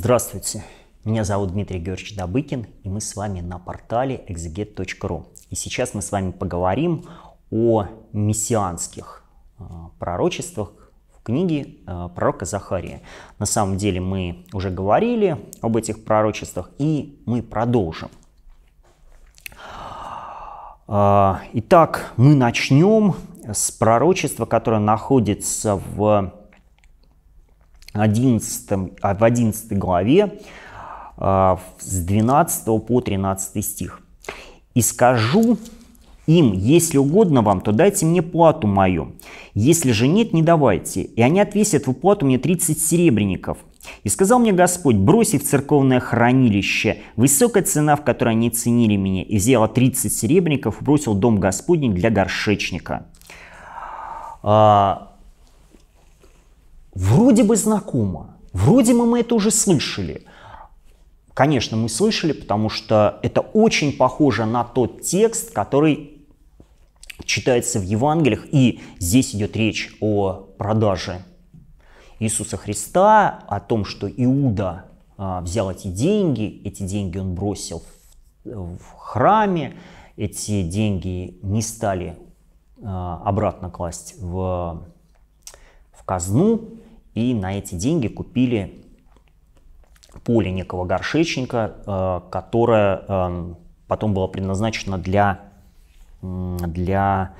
Здравствуйте, меня зовут Дмитрий Георгиевич Добыкин, и мы с вами на портале exeget.ru. И сейчас мы с вами поговорим о мессианских э, пророчествах в книге э, пророка Захария. На самом деле мы уже говорили об этих пророчествах, и мы продолжим. А, итак, мы начнем с пророчества, которое находится в 11, а, в 11 главе а, с 12 по 13 стих. «И скажу им, если угодно вам, то дайте мне плату мою. Если же нет, не давайте. И они отвесят в плату мне 30 серебряников. И сказал мне Господь, броси в церковное хранилище. Высокая цена, в которой они ценили меня. И взял 30 серебряников бросил дом Господень для горшечника. А, Вроде бы знакомо, вроде бы мы это уже слышали. Конечно, мы слышали, потому что это очень похоже на тот текст, который читается в Евангелиях, и здесь идет речь о продаже Иисуса Христа, о том, что Иуда а, взял эти деньги, эти деньги он бросил в, храме, эти деньги не стали а, обратно класть в, в казну, и на эти деньги купили поле некого горшечника, э, которое э, потом было предназначено для, для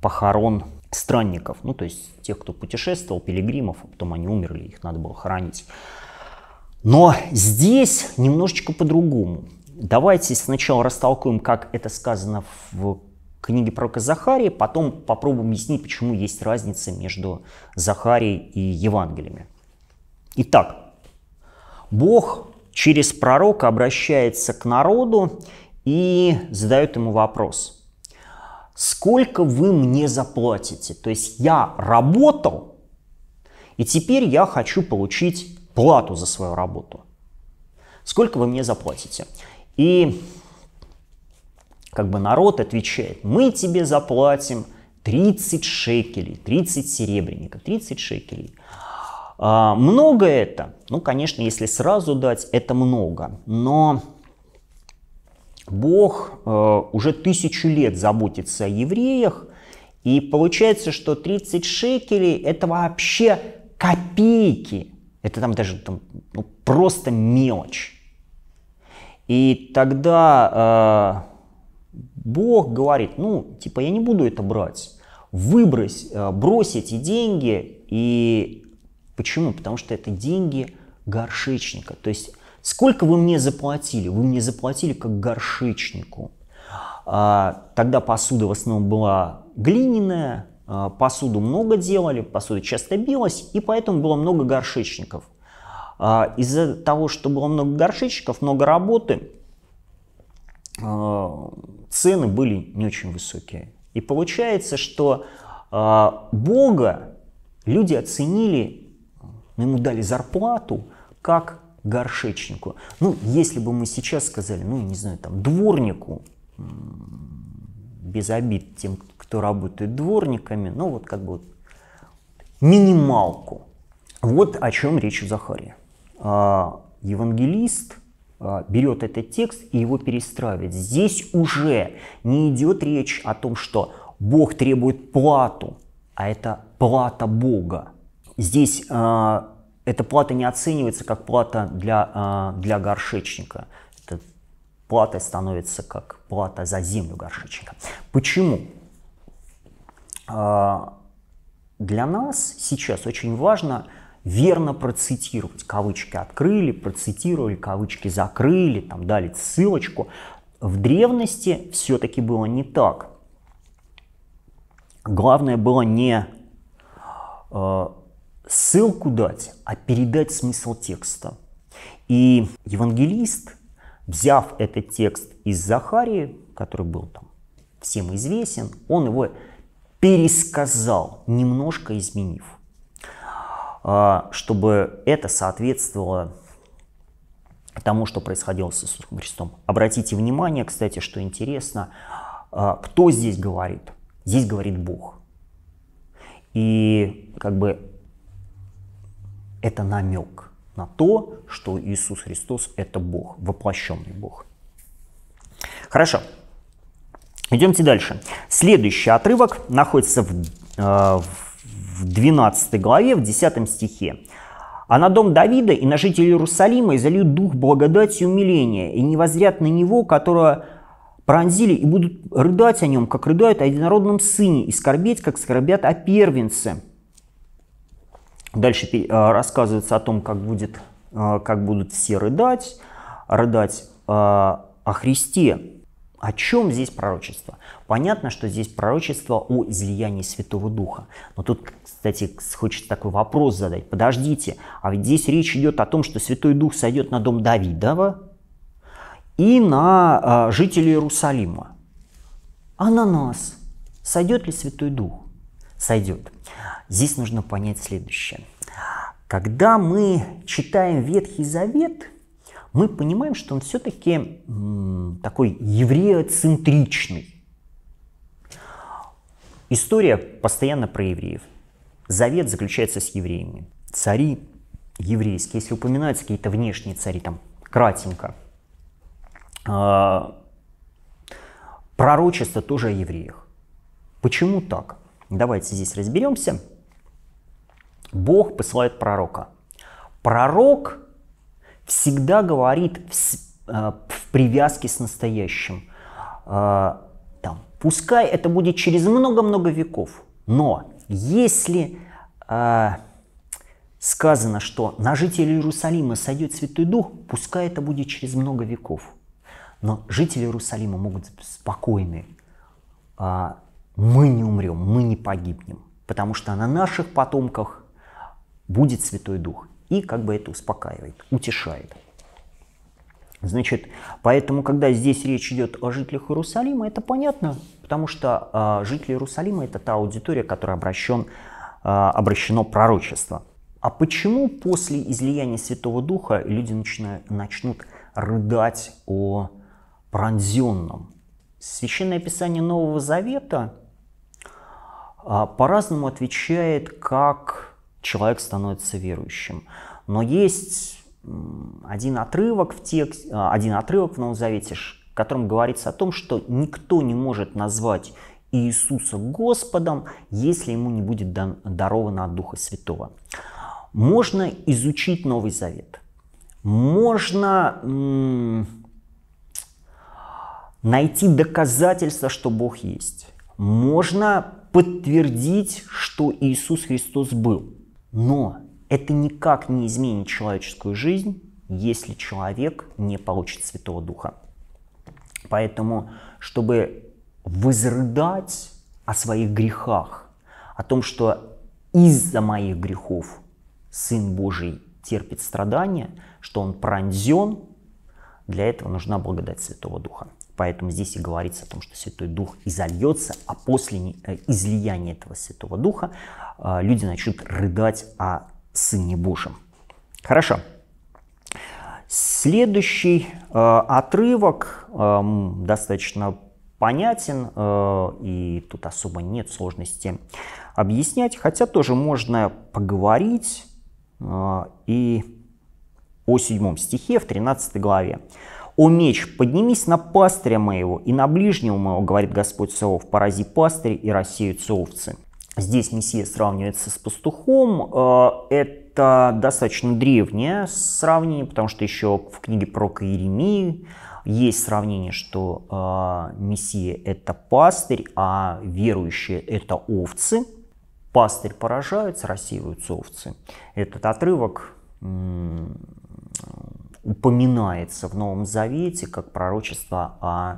похорон странников, ну то есть тех, кто путешествовал, пилигримов, а потом они умерли, их надо было хоронить. Но здесь немножечко по-другому. Давайте сначала растолкуем, как это сказано в книги пророка Захария, потом попробуем объяснить, почему есть разница между Захарией и Евангелиями. Итак, Бог через пророка обращается к народу и задает ему вопрос. Сколько вы мне заплатите? То есть я работал, и теперь я хочу получить плату за свою работу. Сколько вы мне заплатите? И как бы народ отвечает, мы тебе заплатим 30 шекелей, 30 серебряников, 30 шекелей. А, много это? Ну, конечно, если сразу дать, это много. Но Бог э, уже тысячу лет заботится о евреях, и получается, что 30 шекелей – это вообще копейки. Это там даже там, ну, просто мелочь. И тогда э, Бог говорит, ну, типа, я не буду это брать. Выбрось, э, брось эти деньги. И почему? Потому что это деньги горшечника. То есть, сколько вы мне заплатили? Вы мне заплатили как горшечнику. А, тогда посуда в основном была глиняная, а, посуду много делали, посуда часто билась, и поэтому было много горшечников. А, из-за того, что было много горшечников, много работы, цены были не очень высокие. И получается, что э, Бога люди оценили, ему дали зарплату как горшечнику. Ну, если бы мы сейчас сказали, ну, не знаю, там, дворнику, без обид тем, кто работает дворниками, ну, вот как бы вот, минималку. Вот о чем речь у Захария. А, евангелист – а, берет этот текст и его перестраивает. Здесь уже не идет речь о том, что Бог требует плату, а это плата Бога. Здесь а, эта плата не оценивается как плата для, а, для горшечника. Эта плата становится как плата за землю горшечника. Почему? для нас сейчас очень важно верно процитировать. Кавычки открыли, процитировали, кавычки закрыли, там дали ссылочку. В древности все-таки было не так. Главное было не э, ссылку дать, а передать смысл текста. И евангелист, взяв этот текст из Захарии, который был там всем известен, он его пересказал, немножко изменив. А, чтобы это соответствовало тому, что происходило с Иисусом Христом. Обратите внимание, кстати, что интересно, а, кто здесь говорит? Здесь говорит Бог. И как бы это намек на то, что Иисус Христос – это Бог, воплощенный Бог. Хорошо, идемте дальше. Следующий отрывок находится в, а, в в 12 главе, в 10 стихе. «А на дом Давида и на жителей Иерусалима изольют дух благодати и умиления, и не возрят на него, которого пронзили, и будут рыдать о нем, как рыдают о единородном сыне, и скорбеть, как скорбят о первенце». Дальше э, рассказывается о том, как, будет, э, как будут все рыдать, рыдать э, о Христе. О чем здесь пророчество? Понятно, что здесь пророчество о излиянии Святого Духа. Но тут кстати, хочется такой вопрос задать. Подождите, а ведь здесь речь идет о том, что Святой Дух сойдет на дом Давидова и на э, жителей Иерусалима. А на нас сойдет ли Святой Дух? Сойдет. Здесь нужно понять следующее. Когда мы читаем Ветхий Завет, мы понимаем, что он все-таки такой евреоцентричный. История постоянно про евреев. Завет заключается с евреями. Цари еврейские, если упоминаются какие-то внешние цари, там кратенько. А, пророчество тоже о евреях. Почему так? Давайте здесь разберемся. Бог посылает пророка. Пророк всегда говорит в, э, в привязке с настоящим. Э, там, пускай это будет через много-много веков, но если э, сказано, что на жителей Иерусалима сойдет Святой Дух, пускай это будет через много веков. Но жители Иерусалима могут быть спокойны. Э, а, мы не умрем, мы не погибнем, потому что на наших потомках будет Святой Дух. И как бы это успокаивает, утешает. Значит, поэтому, когда здесь речь идет о жителях Иерусалима, это понятно, потому что а, жители Иерусалима это та аудитория, которой обращен, а, обращено пророчество. А почему после излияния Святого Духа люди начинают, начнут рыдать о пронзенном? Священное Писание Нового Завета а, по-разному отвечает, как человек становится верующим. Но есть один отрывок в текст, а, один отрывок в Новом Завете, в котором говорится о том, что никто не может назвать Иисуса Господом, если ему не будет даровано от Духа Святого. Можно изучить Новый Завет. Можно найти доказательства, что Бог есть. Можно подтвердить, что Иисус Христос был. Но это никак не изменит человеческую жизнь, если человек не получит Святого Духа. Поэтому, чтобы возрыдать о своих грехах, о том, что из-за моих грехов Сын Божий терпит страдания, что Он пронзен, для этого нужна благодать Святого Духа. Поэтому здесь и говорится о том, что Святой Дух изольется, а после э, излияния этого Святого Духа э, люди начнут рыдать о Сыне Божьем. Хорошо. Следующий э, отрывок э, достаточно понятен, э, и тут особо нет сложности объяснять, хотя тоже можно поговорить э, и о седьмом стихе в 13 главе. «О меч, поднимись на пастыря моего и на ближнего моего, говорит Господь Савов, порази пастыря и рассеются овцы». Здесь мессия сравнивается с пастухом. Э, это достаточно древнее сравнение, потому что еще в книге про Иеремии есть сравнение, что э, мессия – это пастырь, а верующие – это овцы. Пастырь поражается, рассеиваются овцы. Этот отрывок упоминается в Новом Завете как пророчество о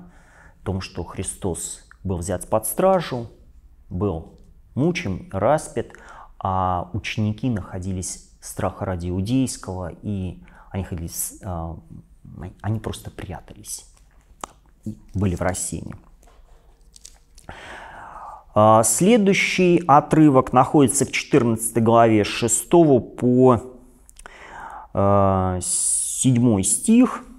том, что Христос был взят под стражу, был мучим, распят, а ученики находились страха ради иудейского, и они, ходили, а, они просто прятались, были в России. А, следующий отрывок находится в 14 главе 6 по 7 а, стих –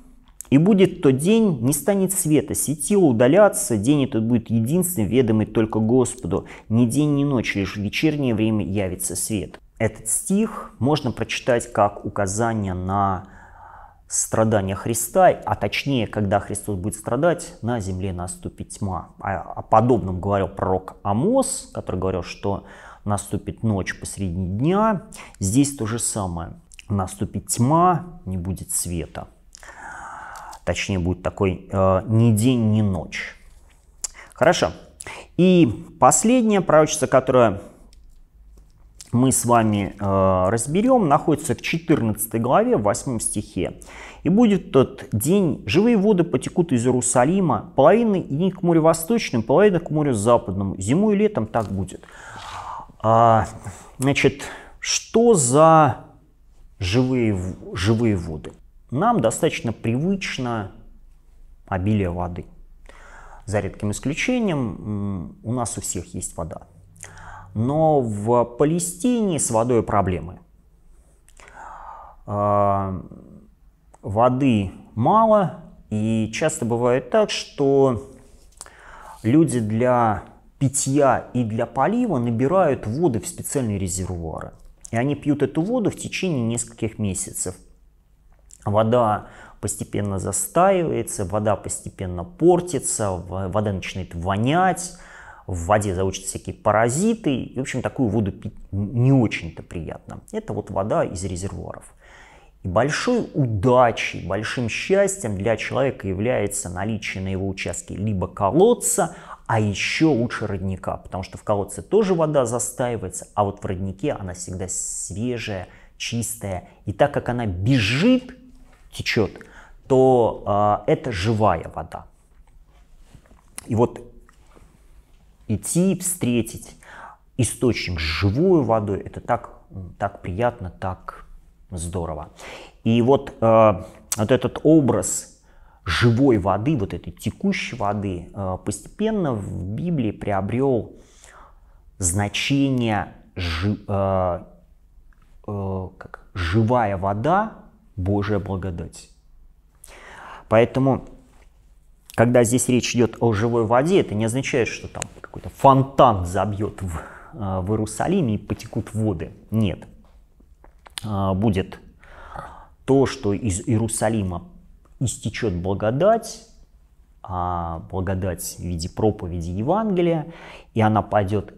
и будет тот день, не станет света, светило удаляться, день этот будет единственным, ведомый только Господу. Ни день, ни ночь, лишь в вечернее время явится свет. Этот стих можно прочитать как указание на страдания Христа, а точнее, когда Христос будет страдать, на земле наступит тьма. А о подобном говорил пророк Амос, который говорил, что наступит ночь посреди дня. Здесь то же самое. Наступит тьма, не будет света. Точнее, будет такой э, ни день, ни ночь. Хорошо. И последнее пророчество, которое мы с вами э, разберем, находится в 14 главе, 8 стихе. «И будет тот день, живые воды потекут из Иерусалима, половина и к морю восточным, половина к морю западному. Зимой и летом так будет». А, значит, что за живые, живые воды? нам достаточно привычно обилие воды. За редким исключением у нас у всех есть вода. Но в Палестине с водой проблемы. А, воды мало, и часто бывает так, что люди для питья и для полива набирают воды в специальные резервуары. И они пьют эту воду в течение нескольких месяцев – вода постепенно застаивается, вода постепенно портится, вода начинает вонять, в воде заучат всякие паразиты. И, в общем, такую воду пить не очень-то приятно. Это вот вода из резервуаров. И большой удачей, большим счастьем для человека является наличие на его участке либо колодца, а еще лучше родника, потому что в колодце тоже вода застаивается, а вот в роднике она всегда свежая, чистая. И так как она бежит течет, то э, это живая вода. И вот идти, встретить источник с живой водой, это так, так приятно, так здорово. И вот, э, вот этот образ живой воды, вот этой текущей воды, э, постепенно в Библии приобрел значение жи, э, э, как, живая вода Божья благодать. Поэтому, когда здесь речь идет о живой воде, это не означает, что там какой-то фонтан забьет в, а, в Иерусалиме и потекут воды. Нет. А, будет то, что из Иерусалима истечет благодать, а благодать в виде проповеди Евангелия, и она пойдет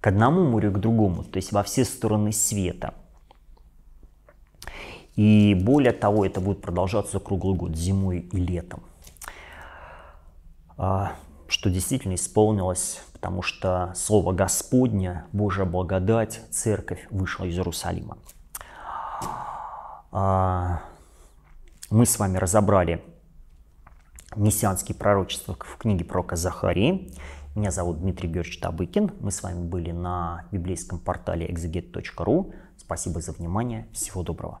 к одному морю, к другому, то есть во все стороны света – и более того, это будет продолжаться круглый год, зимой и летом. А, что действительно исполнилось, потому что Слово Господня, Божья благодать, церковь вышла из Иерусалима. А, мы с вами разобрали мессианские пророчества в книге пророка Захарии. Меня зовут Дмитрий Георгиевич Табыкин. Мы с вами были на библейском портале exeget.ru. Спасибо за внимание. Всего доброго.